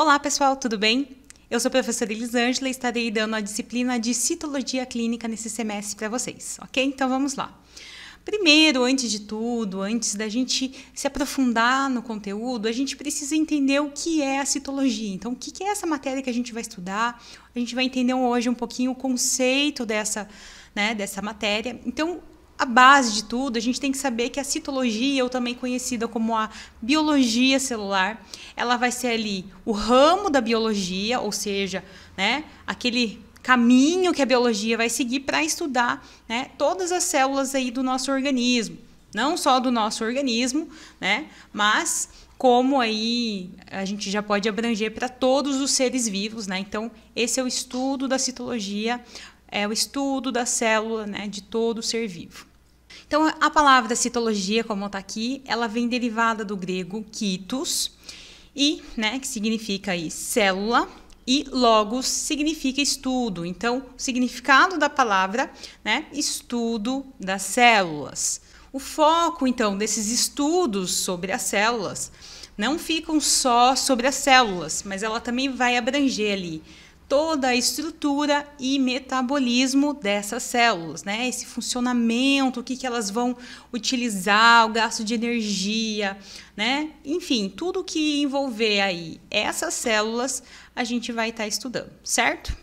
Olá, pessoal, tudo bem? Eu sou a professora Elisângela e estarei dando a disciplina de citologia clínica nesse semestre para vocês, ok? Então vamos lá. Primeiro, antes de tudo, antes da gente se aprofundar no conteúdo, a gente precisa entender o que é a citologia. Então, o que é essa matéria que a gente vai estudar? A gente vai entender hoje um pouquinho o conceito dessa, né, dessa matéria. Então, a base de tudo, a gente tem que saber que a citologia, ou também conhecida como a biologia celular, ela vai ser ali o ramo da biologia, ou seja, né, aquele caminho que a biologia vai seguir para estudar né, todas as células aí do nosso organismo, não só do nosso organismo, né, mas como aí a gente já pode abranger para todos os seres vivos, né? Então, esse é o estudo da citologia é o estudo da célula, né, de todo ser vivo. Então, a palavra citologia, como está aqui, ela vem derivada do grego kitos, e, né, que significa aí célula, e logos significa estudo. Então, o significado da palavra, né, estudo das células. O foco, então, desses estudos sobre as células não ficam só sobre as células, mas ela também vai abranger ali toda a estrutura e metabolismo dessas células, né? Esse funcionamento, o que, que elas vão utilizar, o gasto de energia, né? Enfim, tudo que envolver aí essas células, a gente vai estar tá estudando, certo?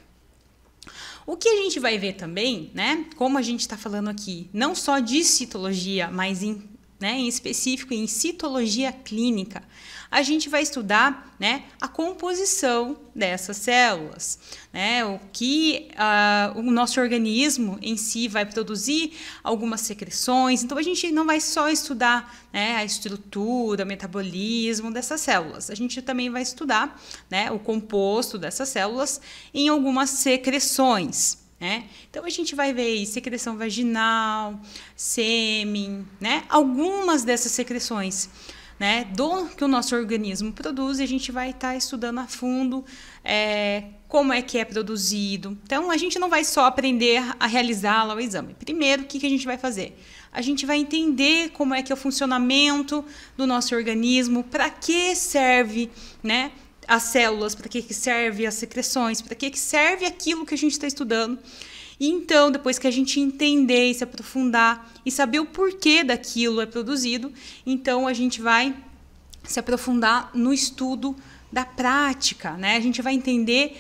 O que a gente vai ver também, né? Como a gente está falando aqui, não só de citologia, mas em né, em específico em citologia clínica, a gente vai estudar né, a composição dessas células, né, o que uh, o nosso organismo em si vai produzir, algumas secreções. Então, a gente não vai só estudar né, a estrutura, o metabolismo dessas células, a gente também vai estudar né, o composto dessas células em algumas secreções. Né? Então a gente vai ver aí secreção vaginal, sêmen, né? Algumas dessas secreções, né? Do que o nosso organismo produz, a gente vai estar tá estudando a fundo é, como é que é produzido. Então a gente não vai só aprender a realizar lá o exame. Primeiro, o que, que a gente vai fazer? A gente vai entender como é que é o funcionamento do nosso organismo, para que serve, né? as células, para que, que serve as secreções, para que, que serve aquilo que a gente está estudando. E então, depois que a gente entender e se aprofundar e saber o porquê daquilo é produzido, então a gente vai se aprofundar no estudo da prática, né? A gente vai entender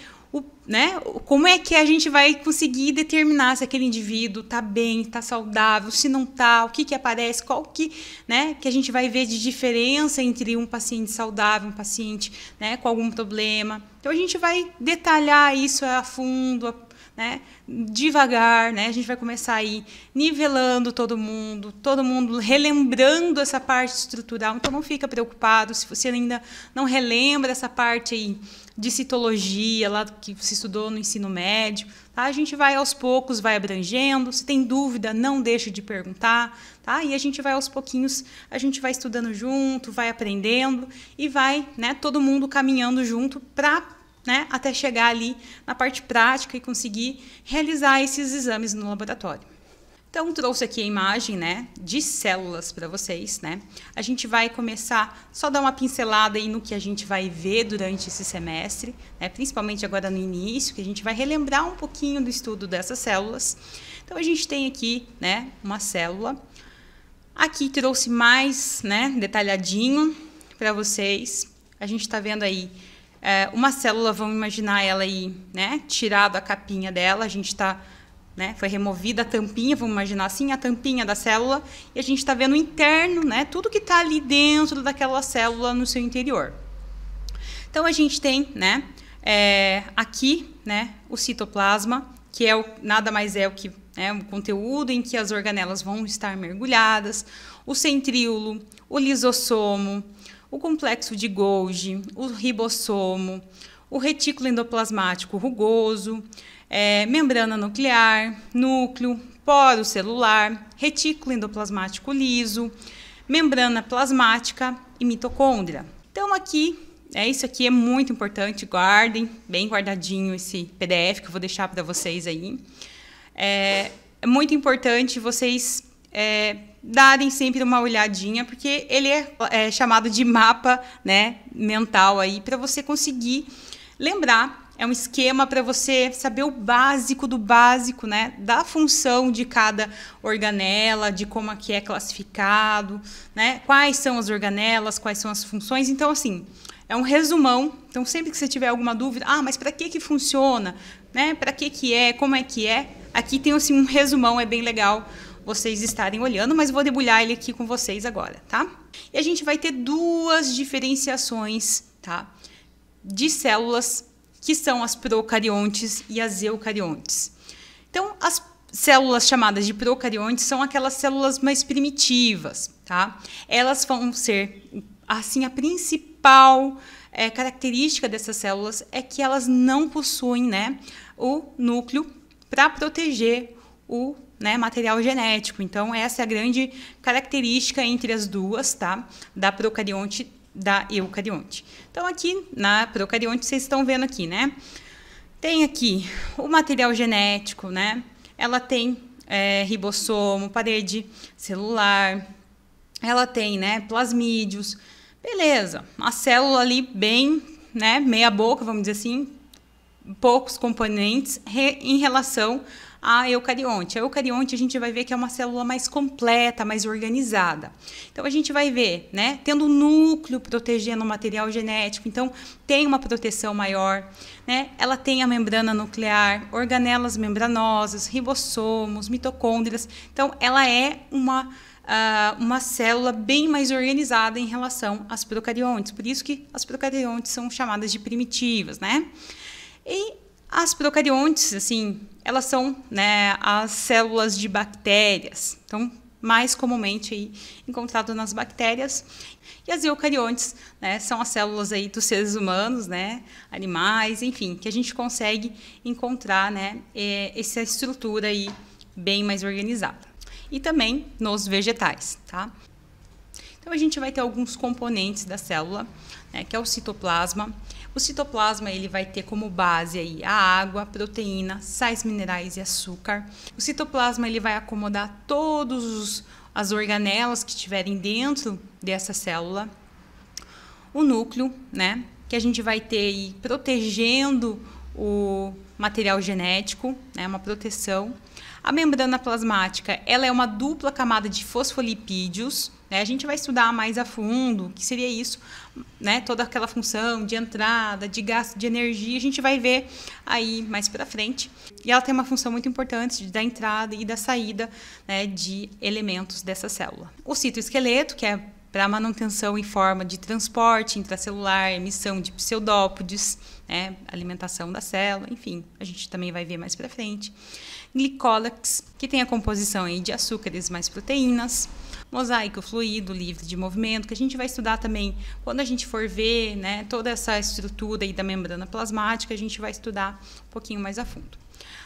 né? Como é que a gente vai conseguir determinar se aquele indivíduo está bem, está saudável, se não está, o que que aparece, qual que, né, que a gente vai ver de diferença entre um paciente saudável, um paciente, né, com algum problema. Então a gente vai detalhar isso a fundo, né, devagar, né? A gente vai começar aí nivelando todo mundo, todo mundo relembrando essa parte estrutural. Então não fica preocupado se você ainda não relembra essa parte aí de citologia, lá que se estudou no ensino médio. Tá? A gente vai aos poucos, vai abrangendo. Se tem dúvida, não deixe de perguntar. Tá? E a gente vai aos pouquinhos, a gente vai estudando junto, vai aprendendo e vai né, todo mundo caminhando junto para né, até chegar ali na parte prática e conseguir realizar esses exames no laboratório. Então trouxe aqui a imagem, né, de células para vocês, né? A gente vai começar só dar uma pincelada aí no que a gente vai ver durante esse semestre, né? Principalmente agora no início, que a gente vai relembrar um pouquinho do estudo dessas células. Então a gente tem aqui, né, uma célula. Aqui trouxe mais, né, detalhadinho para vocês. A gente está vendo aí é, uma célula, vamos imaginar ela aí, né, tirado a capinha dela, a gente está né? Foi removida a tampinha, vamos imaginar assim, a tampinha da célula, e a gente está vendo o interno, né? Tudo que está ali dentro daquela célula no seu interior. Então a gente tem, né? É, aqui, né? O citoplasma, que é o, nada mais é o que é o conteúdo em que as organelas vão estar mergulhadas, o centríolo, o lisossomo, o complexo de Golgi, o ribossomo, o retículo endoplasmático rugoso, é, membrana nuclear, núcleo, poro celular, retículo endoplasmático liso, membrana plasmática e mitocôndria. Então aqui, é isso aqui é muito importante, guardem bem guardadinho esse PDF que eu vou deixar para vocês aí. É, é, muito importante vocês é, darem sempre uma olhadinha, porque ele é, é chamado de mapa né, mental aí para você conseguir lembrar, é um esquema para você saber o básico do básico, né? Da função de cada organela, de como aqui é, é classificado, né? Quais são as organelas, quais são as funções. Então, assim, é um resumão. Então, sempre que você tiver alguma dúvida, ah, mas para que que funciona, né? Para que que é, como é que é? Aqui tem assim um resumão, é bem legal vocês estarem olhando, mas vou debulhar ele aqui com vocês agora, tá? E a gente vai ter duas diferenciações, tá? de células que são as procariontes e as eucariontes. Então, as células chamadas de procariontes são aquelas células mais primitivas, tá? Elas vão ser, assim, a principal é, característica dessas células é que elas não possuem, né, o núcleo para proteger o né, material genético. Então, essa é a grande característica entre as duas, tá? Da procarionte da eucarionte. Então, aqui na procarionte, vocês estão vendo aqui, né? Tem aqui o material genético, né? Ela tem é, ribossomo, parede celular, ela tem, né, plasmídios. Beleza, a célula ali bem, né, meia boca, vamos dizer assim, poucos componentes em relação ah, a eucarionte. A eucarionte a gente vai ver que é uma célula mais completa, mais organizada. Então a gente vai ver, né, tendo o núcleo protegendo o material genético, então tem uma proteção maior, né? Ela tem a membrana nuclear, organelas membranosas, ribossomos, mitocôndrias. Então ela é uma Uh, uma célula bem mais organizada em relação às procariontes. Por isso que as procariontes são chamadas de primitivas, né? E as procariontes, assim, elas são né, as células de bactérias, então mais comumente aí, encontrado nas bactérias. E as eucariontes né, são as células aí dos seres humanos, né, animais, enfim, que a gente consegue encontrar né, é, essa estrutura aí bem mais organizada. E também nos vegetais, tá? Então a gente vai ter alguns componentes da célula, né, que é o citoplasma, o citoplasma ele vai ter como base aí a água, a proteína, sais minerais e açúcar. O citoplasma ele vai acomodar todos os, as organelas que estiverem dentro dessa célula. O núcleo, né, que a gente vai ter aí protegendo o material genético, né, uma proteção. A membrana plasmática, ela é uma dupla camada de fosfolipídios, né? A gente vai estudar mais a fundo o que seria isso, né? Toda aquela função de entrada, de gasto de energia, a gente vai ver aí mais para frente. E ela tem uma função muito importante da entrada e da saída né, de elementos dessa célula. O citoesqueleto, que é para manutenção em forma de transporte intracelular, emissão de pseudópodes, né, alimentação da célula, enfim, a gente também vai ver mais para frente. glicólex que tem a composição aí de açúcares mais proteínas. Mosaico fluido, livre de movimento, que a gente vai estudar também quando a gente for ver né, toda essa estrutura aí da membrana plasmática, a gente vai estudar um pouquinho mais a fundo.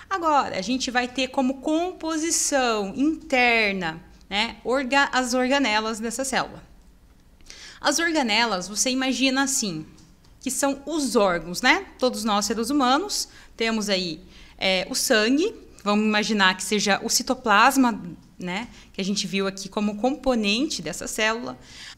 Agora, a gente vai ter como composição interna né, orga as organelas dessa célula. As organelas, você imagina assim, que são os órgãos, né? Todos nós, seres humanos, temos aí é, o sangue, vamos imaginar que seja o citoplasma, né? Que a gente viu aqui como componente dessa célula.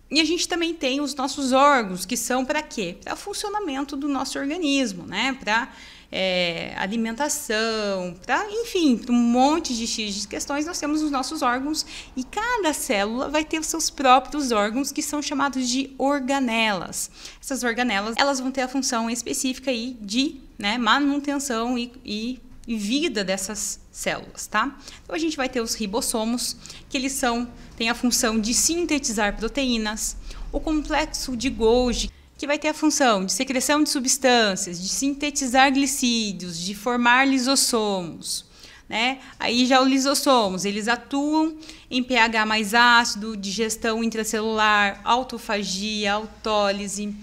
E a gente também tem os nossos órgãos, que são para quê? Para o funcionamento do nosso organismo, né? Para é, alimentação, pra, enfim, um monte de X de questões, nós temos os nossos órgãos e cada célula vai ter os seus próprios órgãos que são chamados de organelas. Essas organelas, elas vão ter a função específica aí de né, manutenção e, e vida dessas células, tá? Então a gente vai ter os ribossomos, que eles são têm a função de sintetizar proteínas, o complexo de Golgi que vai ter a função de secreção de substâncias, de sintetizar glicídios, de formar lisossomos. Né? Aí já os lisossomos, eles atuam em pH mais ácido, digestão intracelular, autofagia, autólise.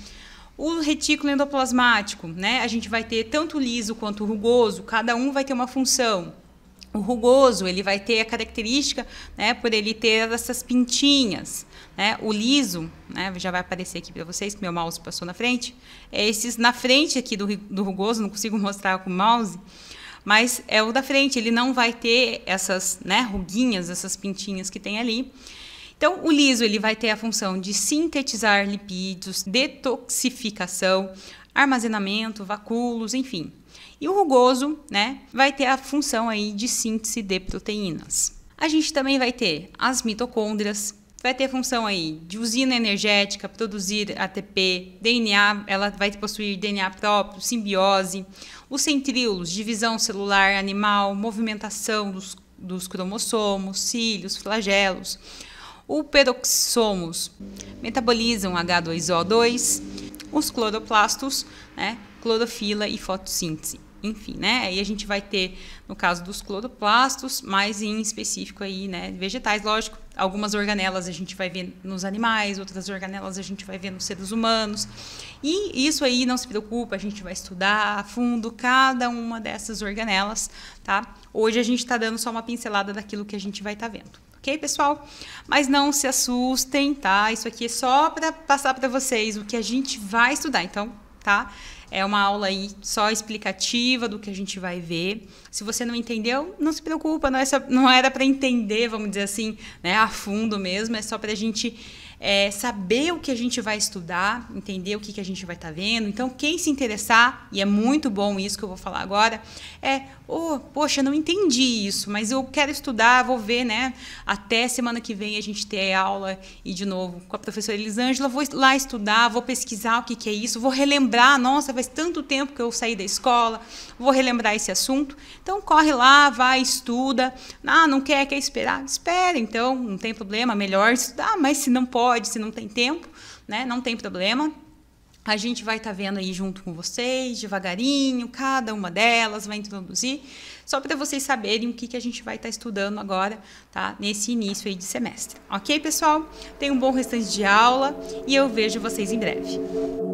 O retículo endoplasmático, né? A gente vai ter tanto liso quanto rugoso, cada um vai ter uma função. O rugoso, ele vai ter a característica, né, por ele ter essas pintinhas, né? O liso, né, já vai aparecer aqui para vocês, que meu mouse passou na frente. É esses na frente aqui do, do rugoso, não consigo mostrar com o mouse, mas é o da frente, ele não vai ter essas, né, ruguinhas, essas pintinhas que tem ali. Então, o liso, ele vai ter a função de sintetizar lipídios, detoxificação, armazenamento, vacúolos, enfim. E o rugoso, né, vai ter a função aí de síntese de proteínas. A gente também vai ter as mitocôndrias, vai ter função aí de usina energética, produzir ATP, DNA, ela vai possuir DNA próprio, simbiose, os centríolos, divisão celular animal, movimentação dos, dos cromossomos, cílios, flagelos. O peroxomos metabolizam H2O2, os cloroplastos, né, clorofila e fotossíntese. Enfim, né? Aí a gente vai ter, no caso dos cloroplastos, mais em específico aí, né? Vegetais, lógico. Algumas organelas a gente vai ver nos animais, outras organelas a gente vai ver nos seres humanos. E isso aí, não se preocupa, a gente vai estudar a fundo cada uma dessas organelas, tá? Hoje a gente está dando só uma pincelada daquilo que a gente vai estar tá vendo. Ok, pessoal? Mas não se assustem, tá? Isso aqui é só para passar para vocês o que a gente vai estudar. Então, tá? É uma aula aí só explicativa do que a gente vai ver. Se você não entendeu, não se preocupa, não, é, não era para entender, vamos dizer assim, né, a fundo mesmo, é só para a gente é, saber o que a gente vai estudar, entender o que, que a gente vai estar tá vendo. Então, quem se interessar, e é muito bom isso que eu vou falar agora, é, oh, poxa, não entendi isso, mas eu quero estudar, vou ver, né? Até semana que vem a gente ter aula e de novo com a professora Elisângela, vou lá estudar, vou pesquisar o que, que é isso, vou relembrar, nossa, faz tanto tempo que eu saí da escola, vou relembrar esse assunto. Então, corre lá, vai, estuda. Ah, não quer, quer esperar? Espera, então, não tem problema, melhor estudar, mas se não pode, pode, se não tem tempo, né? Não tem problema. A gente vai estar tá vendo aí junto com vocês, devagarinho, cada uma delas vai introduzir, só para vocês saberem o que, que a gente vai estar tá estudando agora, tá? Nesse início aí de semestre. Ok, pessoal? Tenham um bom restante de aula e eu vejo vocês em breve.